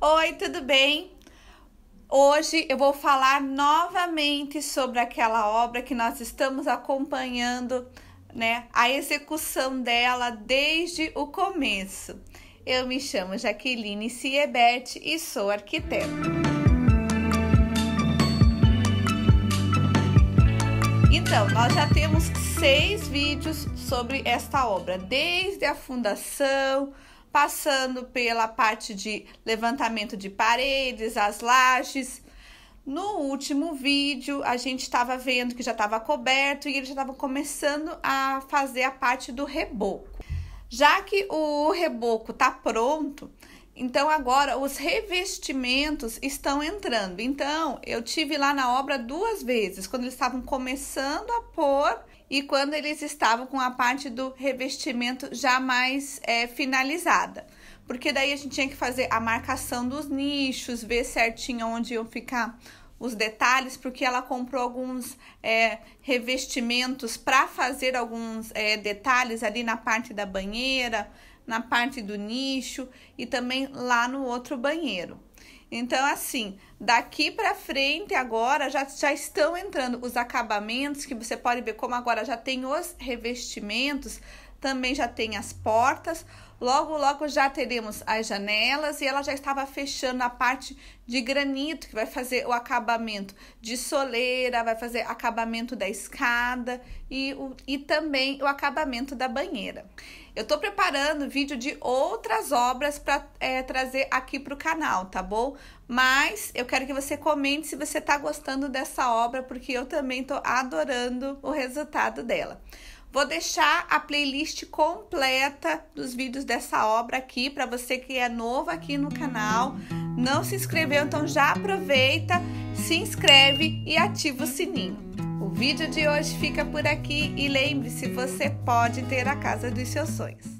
Oi, tudo bem? Hoje eu vou falar novamente sobre aquela obra que nós estamos acompanhando, né? A execução dela desde o começo. Eu me chamo Jaqueline Siebert e sou arquiteta. Então, nós já temos seis vídeos sobre esta obra, desde a fundação, passando pela parte de levantamento de paredes, as lajes. No último vídeo, a gente estava vendo que já estava coberto e ele já estava começando a fazer a parte do reboco. Já que o reboco está pronto, então agora os revestimentos estão entrando. Então, eu tive lá na obra duas vezes, quando eles estavam começando a pôr e quando eles estavam com a parte do revestimento já mais é, finalizada. Porque daí a gente tinha que fazer a marcação dos nichos, ver certinho onde iam ficar os detalhes, porque ela comprou alguns é, revestimentos para fazer alguns é, detalhes ali na parte da banheira, na parte do nicho e também lá no outro banheiro. Então, assim, daqui para frente agora já, já estão entrando os acabamentos que você pode ver como agora já tem os revestimentos também já tem as portas. Logo, logo já teremos as janelas e ela já estava fechando a parte de granito, que vai fazer o acabamento de soleira, vai fazer acabamento da escada e, o, e também o acabamento da banheira. Eu estou preparando vídeo de outras obras para é, trazer aqui para o canal, tá bom? Mas eu quero que você comente se você está gostando dessa obra, porque eu também estou adorando o resultado dela. Vou deixar a playlist completa dos vídeos dessa obra aqui para você que é novo aqui no canal, não se inscreveu, então já aproveita, se inscreve e ativa o sininho. O vídeo de hoje fica por aqui e lembre-se, você pode ter a casa dos seus sonhos.